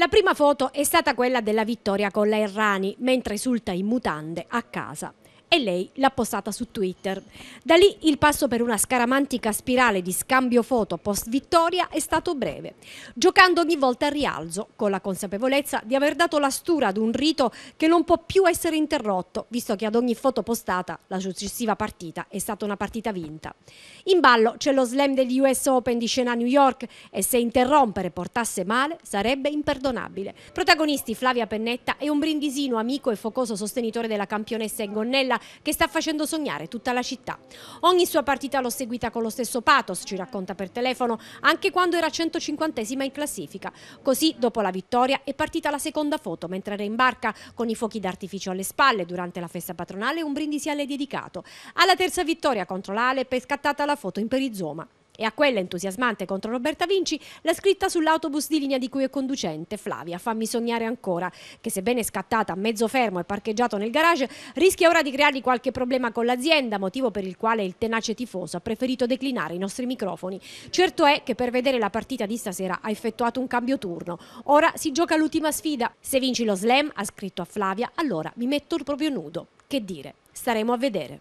La prima foto è stata quella della vittoria con la Errani, mentre esulta in mutande a casa e lei l'ha postata su Twitter. Da lì il passo per una scaramantica spirale di scambio foto post vittoria è stato breve, giocando ogni volta al rialzo, con la consapevolezza di aver dato la stura ad un rito che non può più essere interrotto, visto che ad ogni foto postata la successiva partita è stata una partita vinta. In ballo c'è lo slam degli US Open di scena a New York e se interrompere portasse male sarebbe imperdonabile. Protagonisti Flavia Pennetta e un brindisino amico e focoso sostenitore della campionessa in gonnella che sta facendo sognare tutta la città. Ogni sua partita l'ho seguita con lo stesso pathos, ci racconta per telefono, anche quando era 150esima in classifica. Così, dopo la vittoria, è partita la seconda foto mentre era in barca con i fuochi d'artificio alle spalle durante la festa patronale un brindisi alle dedicato. Alla terza vittoria contro l'Alep è scattata la foto in perizoma e a quella entusiasmante contro Roberta Vinci la scritta sull'autobus di linea di cui è conducente Flavia Fammi sognare ancora, che sebbene scattata a mezzo fermo e parcheggiato nel garage, rischia ora di creargli qualche problema con l'azienda, motivo per il quale il tenace tifoso ha preferito declinare i nostri microfoni. Certo è che per vedere la partita di stasera ha effettuato un cambio turno. Ora si gioca l'ultima sfida. Se vinci lo slam, ha scritto a Flavia, allora mi metto proprio nudo. Che dire, staremo a vedere.